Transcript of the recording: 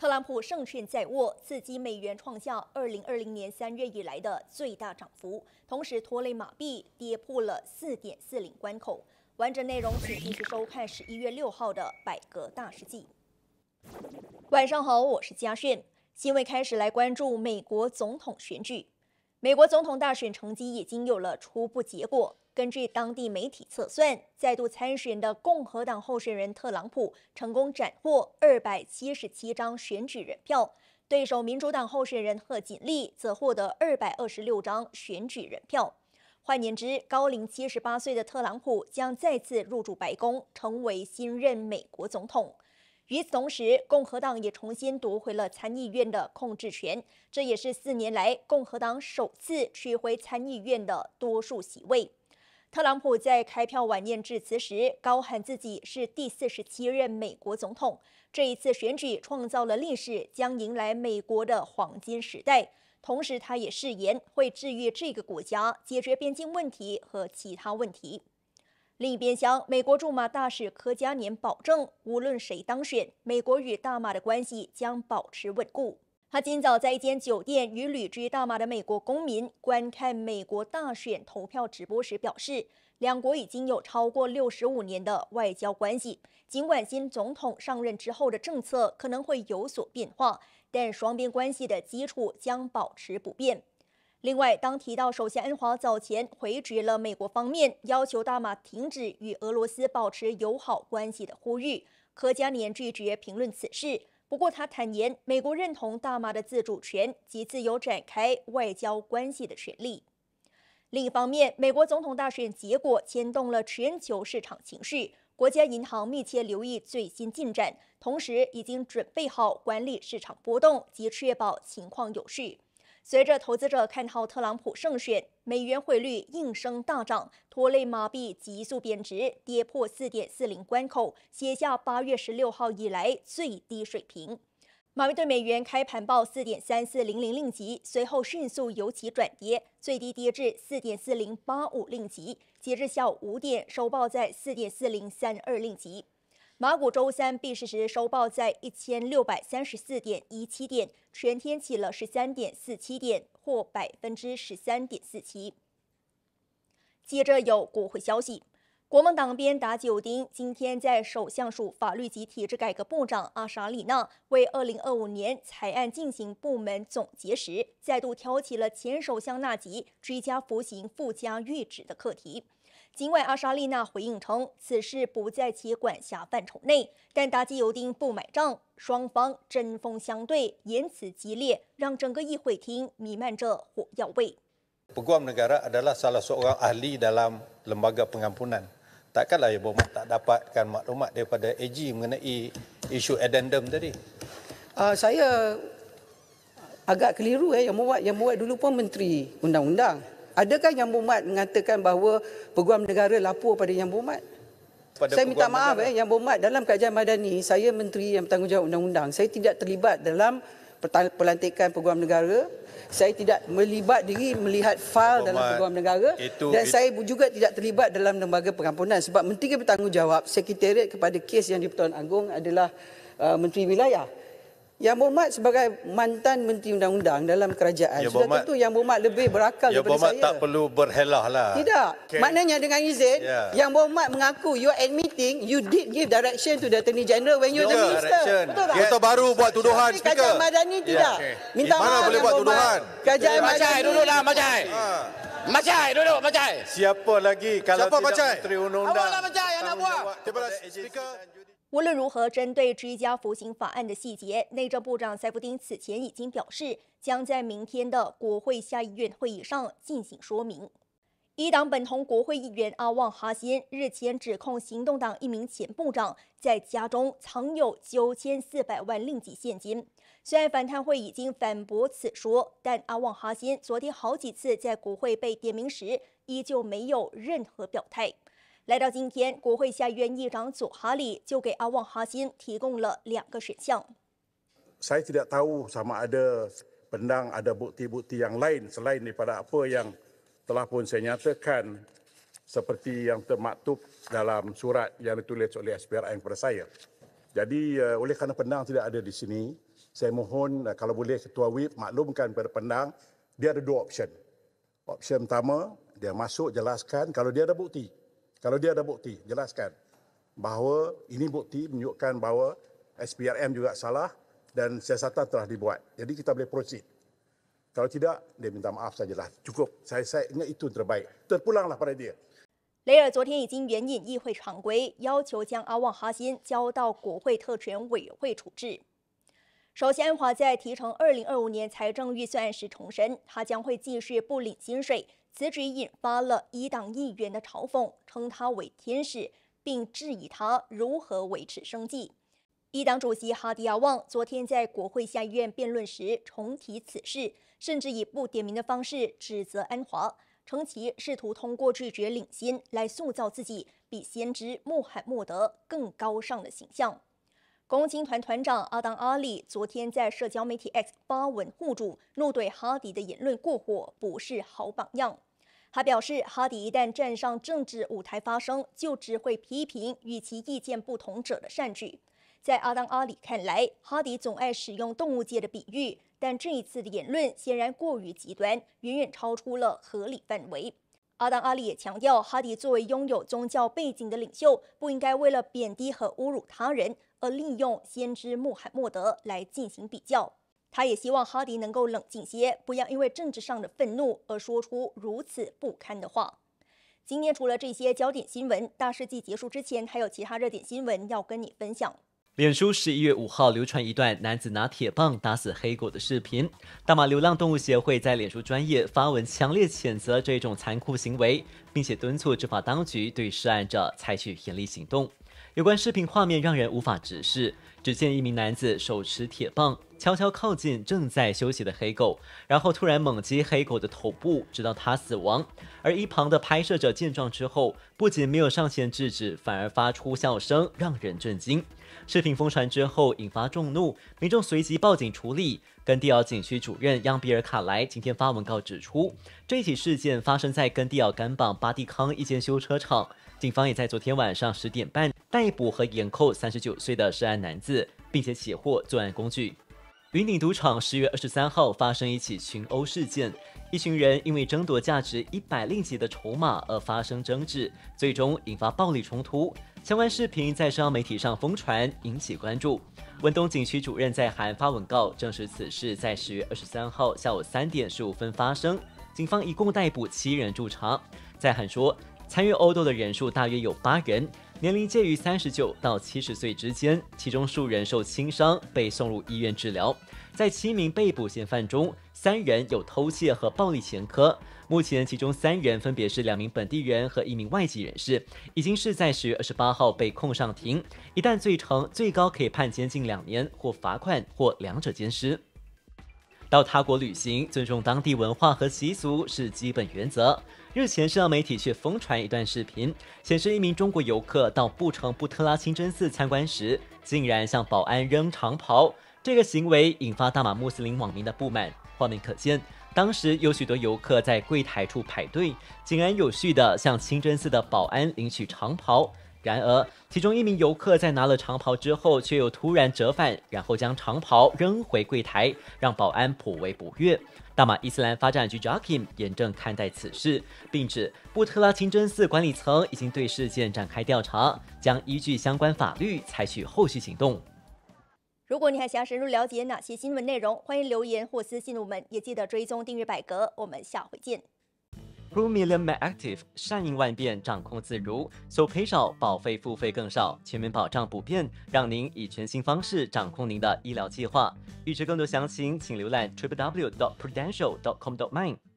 特朗普胜券在握，刺激美元创下二零二零年三月以来的最大涨幅，同时拖累马币跌破了四点四零关口。完整内容请继续收看十一月六号的《百格大事记》。晚上好，我是家训，新闻开始来关注美国总统选举。美国总统大选成绩已经有了初步结果。根据当地媒体测算，再度参选的共和党候选人特朗普成功斩获二百七十七张选举人票，对手民主党候选人贺锦丽则获得二百二十六张选举人票。换言之，高龄七十八岁的特朗普将再次入驻白宫，成为新任美国总统。与此同时，共和党也重新夺回了参议院的控制权，这也是四年来共和党首次取回参议院的多数席位。特朗普在开票晚宴致辞时高喊自己是第四十七任美国总统。这一次选举创造了历史，将迎来美国的黄金时代。同时，他也誓言会治愈这个国家，解决边境问题和其他问题。另一边厢，美国驻马大使柯加年保证，无论谁当选，美国与大马的关系将保持稳固。他今早在一间酒店与旅居大马的美国公民观看美国大选投票直播时表示，两国已经有超过六十五年的外交关系。尽管新总统上任之后的政策可能会有所变化，但双边关系的基础将保持不变。另外，当提到首相恩华早前回绝了美国方面要求大马停止与俄罗斯保持友好关系的呼吁，柯嘉年拒绝评论此事。不过，他坦言，美国认同大马的自主权及自由展开外交关系的权利。另一方面，美国总统大选结果牵动了全球市场情绪，国家银行密切留意最新进展，同时已经准备好管理市场波动及确保情况有序。随着投资者看好特朗普胜选，美元汇率应声大涨，拖累马币急速贬值，跌破四点四零关口，写下八月十六号以来最低水平。马币对美元开盘报四点三四零零令吉，随后迅速由其转跌，最低跌至四点四零八五令吉，截至下午五点收报在四点四零三二令吉。马股周三闭市时收报在一千六百三十四点一七点，全天起了十三点四七点，或百分之十三点四七。接着有国会消息，国民党鞭打九丁今天在首相署法律及体制改革部长阿沙里娜为二零二五年草案进行部门总结时，再度挑起了前首相纳吉追加服刑附加谕旨的课题。今晚，阿莎丽娜回应称此事不在其管辖范畴内，但达吉尤丁不买账，双方针锋相对，言辞激烈，让整个议会厅弥漫着火药味。Peguam negara adalah salah seorang ahli dalam lembaga pengampunan. Takkanlah, bapa tak dapatkan mak bapa d i pada e j m e n g e n a i isu addendum tadi. Ah, saya agak keliru ya, yang m a t yang m a t dulu pun menteri undang-undang. Adakah Yang Bumat mengatakan bahawa peguam negara lapor pada Yang Bumat? Pada saya minta maaf eh, Yang Bumat dalam kajian madani, saya menteri yang bertanggungjawab undang-undang. Saya tidak terlibat dalam pelantikan peguam negara. Saya tidak melibat diri melihat fail dalam peguam negara itu, dan itu. saya juga tidak terlibat dalam lembaga pengampunan sebab menteri bertanggungjawab sekretariat kepada kes yang di Pertuan Agong adalah uh, menteri wilayah. Yang Bomat sebagai mantan Menteri Undang-Undang dalam kerajaan. Yang ya, Sudah Bumat, tentu Yang Bomat lebih berakal yang ya, daripada Bumat saya. Yang Bomat tak perlu berhelah lah. Tidak. Okay. Maknanya dengan izin, yeah. Yang Bomat mengaku you are admitting you did give direction to the Attorney General when you no, the ya, minister. Direction. Betul tak? Kota baru buat tuduhan. Tapi Kerajaan Madani yeah. tidak. Okay. Minta Mana maaf boleh buat Bumat. tuduhan? Kerajaan Madani. Macai dulu lah Macai. Ha. Macai dulu Macai. Siapa lagi kalau Siapa, tidak Menteri Undang-Undang. Awal lah Macai yang nak buat. Terima kasih. 无论如何，针对居家服刑法案的细节，内政部长塞夫丁此前已经表示，将在明天的国会下议院会议上进行说明。一党本同国会议员阿旺哈辛日前指控行动党一名前部长在家中藏有九千四百万令吉现金。虽然反贪会已经反驳此说，但阿旺哈辛昨天好几次在国会被点名时，依旧没有任何表态。来到今天，国会下院议长佐哈里就给阿旺哈辛提供了两个选项。Saya tidak tahu sama ada pendang ada bukti-bukti yang lain selain daripada apa yang telah pun saya nyatakan seperti yang termaktub dalam surat yang ditulis oleh SPRA yang kepada saya. Jadi eh, oleh kerana pendang tidak ada di sini, saya mohon eh, kalau boleh Ketua WIP maklumkan kepada pendang, dia ada dua option. Option pertama, dia masuk jelaskan kalau dia ada bukti. Kalau dia ada bukti, jelaskan bahawa ini bukti menunjukkan bahawa SPRM juga salah dan siasatan telah dibuat. Jadi kita boleh proceed. Kalau tidak, dia minta maaf sajalah. Cukup. Saya, saya ingat itu terbaik. Terpulanglah pada dia. 雷尔昨天已经援引议会常规，要求将阿旺哈辛交到国会特权委员会处置。首先，安华在提成二零二五年财政预算时重申，他将会继续不领薪水。此举引发了一党议员的嘲讽，称他为“天使”，并质疑他如何维持生计。一党主席哈迪亚旺昨天在国会下议院辩论时重提此事，甚至以不点名的方式指责安华，称其试图通过拒绝领薪来塑造自己比先知穆罕默德更高尚的形象。共青团团长阿当·阿里昨天在社交媒体 X 发文互助，怒怼哈迪的言论过火，不是好榜样。他表示，哈迪一旦站上政治舞台发声，就只会批评与其意见不同者的善举。在阿当·阿里看来，哈迪总爱使用动物界的比喻，但这一次的言论显然过于极端，远远超出了合理范围。阿当·阿里也强调，哈迪作为拥有宗教背景的领袖，不应该为了贬低和侮辱他人。而利用先知穆罕默德来进行比较。他也希望哈迪能够冷静些，不要因为政治上的愤怒而说出如此不堪的话。今天除了这些焦点新闻，大世纪结束之前还有其他热点新闻要跟你分享。脸书十一月五号流传一段男子拿铁棒打死黑狗的视频，大马流浪动物协会在脸书专业发文强烈谴责这种残酷行为，并且敦促执法当局对涉案者采取严厉行动。有关视频画面让人无法直视，只见一名男子手持铁棒悄悄靠近正在休息的黑狗，然后突然猛击黑狗的头部，直到它死亡。而一旁的拍摄者见状之后，不仅没有上前制止，反而发出笑声，让人震惊。视频疯传之后，引发众怒，民众随即报警处理。根蒂尔警区主任央比尔卡莱今天发文告指出，这起事件发生在根蒂尔甘榜巴蒂康一间修车厂，警方也在昨天晚上十点半逮捕和严扣三十九岁的涉案男子，并且起获作案工具。云顶赌场十月二十三号发生一起群殴事件。一群人因为争夺价值一百令吉的筹码而发生争执，最终引发暴力冲突。相关视频在社交媒体上疯传，引起关注。文东景区主任在韩发文告证实，此事在十月二十三号下午三点十五分发生。警方一共逮捕七人驻场。在韩说，参与殴斗的人数大约有八人。年龄介于三十九到七十岁之间，其中数人受轻伤，被送入医院治疗。在七名被捕嫌犯中，三人有偷窃和暴力前科。目前，其中三人分别是两名本地人和一名外籍人士，已经是在十月二十八号被控上庭。一旦罪成，最高可以判监禁两年或罚款或两者兼施。到他国旅行，尊重当地文化和习俗是基本原则。日前，社交媒体却疯传一段视频，显示一名中国游客到布城布特拉清真寺参观时，竟然向保安扔长袍。这个行为引发大马穆斯林网民的不满。画面可见，当时有许多游客在柜台处排队，井然有序的向清真寺的保安领取长袍。然而，其中一名游客在拿了长袍之后，却又突然折返，然后将长袍扔回柜台，让保安颇为不悦。大马伊斯兰发展局 JAKIM 严正看待此事，并指布特拉清真寺管理层已经对事件展开调查，将依据相关法律采取后续行动。如果你还想深入了解哪些新闻内容，欢迎留言或私信我们，也记得追踪订阅百格。我们下回见。Pro Million Max Active，善应万变，掌控自如。索赔少，保费付费更少，全面保障不变，让您以全新方式掌控您的医疗计划。欲知更多详情，请浏览 t r i p l e w d o t p r e n e i a l d o t c o m o m i n e